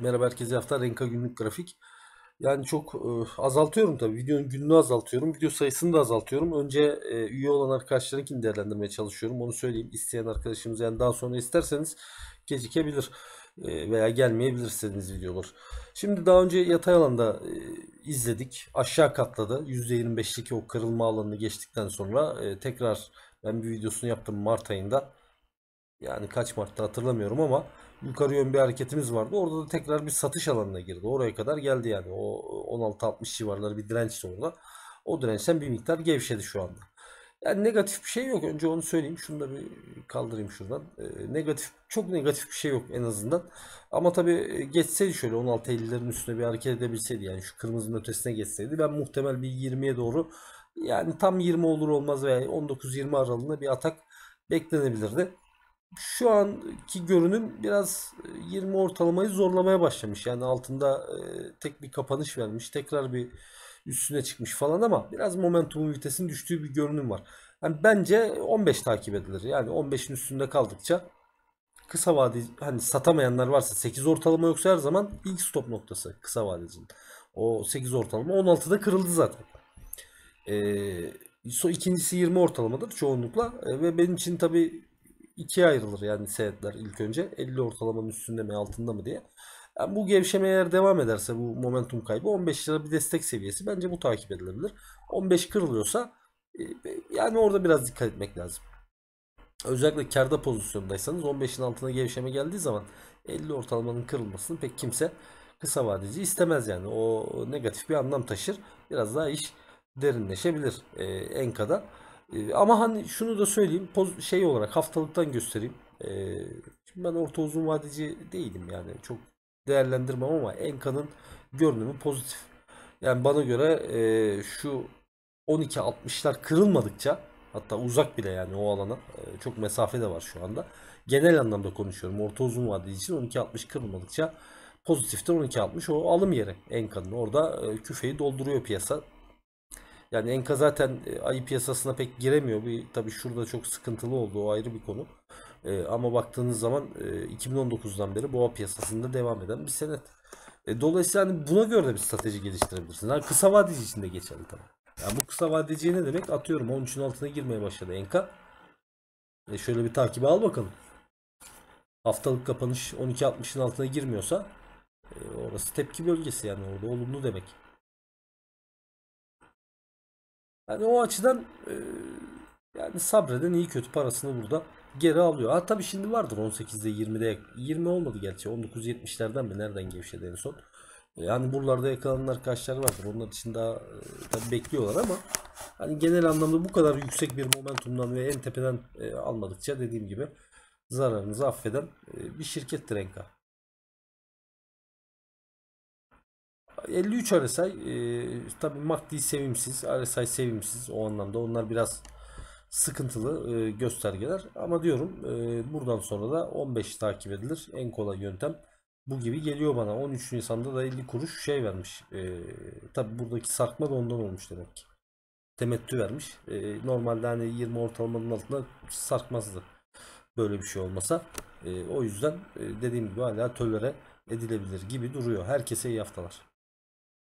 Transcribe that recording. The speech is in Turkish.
Merhaba herkese hafta Renka günlük grafik. Yani çok e, azaltıyorum tabii. Videonun gününü azaltıyorum. Video sayısını da azaltıyorum. Önce e, üye olan arkadaşlarınkini değerlendirmeye çalışıyorum. Onu söyleyeyim. isteyen arkadaşımız yani daha sonra isterseniz gecikebilir e, veya gelmeyebilir istediğiniz videolar. Şimdi daha önce yatay alanda e, izledik. Aşağı katladı. %25'lik o kırılma alanını geçtikten sonra e, tekrar ben bir videosunu yaptım Mart ayında yani kaç Mart'ta hatırlamıyorum ama yukarı yön bir hareketimiz vardı. Orada da tekrar bir satış alanına girdi. Oraya kadar geldi yani. O 16-60 civarları bir direnç sonunda, O dirençten bir miktar gevşedi şu anda. Yani negatif bir şey yok. Önce onu söyleyeyim. Şunu da bir kaldırayım şuradan. Ee, negatif, çok negatif bir şey yok en azından. Ama tabii e, geçseydi şöyle 16.50'lerin üstüne bir hareket edebilseydi. Yani şu kırmızının ötesine geçseydi. Ben muhtemel bir 20'ye doğru yani tam 20 olur olmaz veya 19-20 aralığında bir atak beklenebilirdi şu anki görünüm biraz 20 e, ortalamayı zorlamaya başlamış. Yani altında e, tek bir kapanış vermiş. Tekrar bir üstüne çıkmış falan ama biraz momentumun vitesinin düştüğü bir görünüm var. Yani bence 15 takip edilir. Yani 15'in üstünde kaldıkça kısa vade hani satamayanlar varsa 8 ortalama yoksa her zaman ilk stop noktası kısa vadecinin. O 8 ortalama 16'da kırıldı zaten. Ee, so, ikincisi 20 ortalamadır çoğunlukla e, ve benim için tabi ikiye ayrılır yani seyretler ilk önce. 50 ortalamanın üstünde mi altında mı diye. Yani bu gevşeme eğer devam ederse bu momentum kaybı 15 lira bir destek seviyesi bence bu takip edilebilir. 15 kırılıyorsa e, yani orada biraz dikkat etmek lazım. Özellikle karda pozisyondaysanız 15'in altına gevşeme geldiği zaman 50 ortalamanın kırılmasını pek kimse kısa vadeci istemez yani. O negatif bir anlam taşır. Biraz daha iş derinleşebilir e, enkada. E, ama hani şunu da söyleyeyim poz, şey olarak haftalıktan göstereyim. E, şimdi ben orta uzun vadeci değilim yani çok değerlendirmem ama Enka'nın görünümü pozitif. Yani bana göre e, şu 12.60'lar kırılmadıkça hatta uzak bile yani o alana e, çok mesafe de var şu anda. Genel anlamda konuşuyorum. Orta uzun vadeli için 12.60 kırılmadıkça pozitiften 12.60 o alım yeri Enka'nın. Orada e, küfeyi dolduruyor piyasa. Yani Enka zaten e, ayı piyasasına pek giremiyor. Bir, tabii şurada çok sıkıntılı oldu o ayrı bir konu. E, ama baktığınız zaman e, 2019'dan beri boğa piyasasında devam eden bir senet. E, dolayısıyla hani buna göre de bir strateji geliştirebilirsiniz. Yani kısa vadeci için de geçerli tamam. Yani bu kısa vadeciye ne demek? Atıyorum 13'ün altına girmeye başladı Enka. E, şöyle bir takibi al bakalım. Haftalık kapanış 12.60'ın altına girmiyorsa e, orası tepki bölgesi yani orada olumlu demek. Hani o açıdan e, yani sabreden iyi kötü parasını burada geri alıyor. Ha tabii şimdi vardır 18'de 20'de 20 olmadı gerçi 1970'lerden mi nereden gevşedi en son. Yani e, buralarda yakalanan arkadaşlar vardır. Onlar için daha e, tabii bekliyorlar ama hani genel anlamda bu kadar yüksek bir momentumdan ve en tepeden e, almadıkça dediğim gibi zararınızı affeden e, bir şirkettir Enka. 53 RSI e, tabi MACD sevimsiz RSI sevimsiz o anlamda onlar biraz sıkıntılı e, göstergeler ama diyorum e, buradan sonra da 15 takip edilir en kolay yöntem bu gibi geliyor bana 13 Nisan'da da 50 kuruş şey vermiş e, tabi buradaki sarkma da ondan olmuş demek ki temettü vermiş e, normalde hani 20 ortalamanın altında sarkmazdı böyle bir şey olmasa e, o yüzden e, dediğim gibi hala tölere edilebilir gibi duruyor herkese iyi haftalar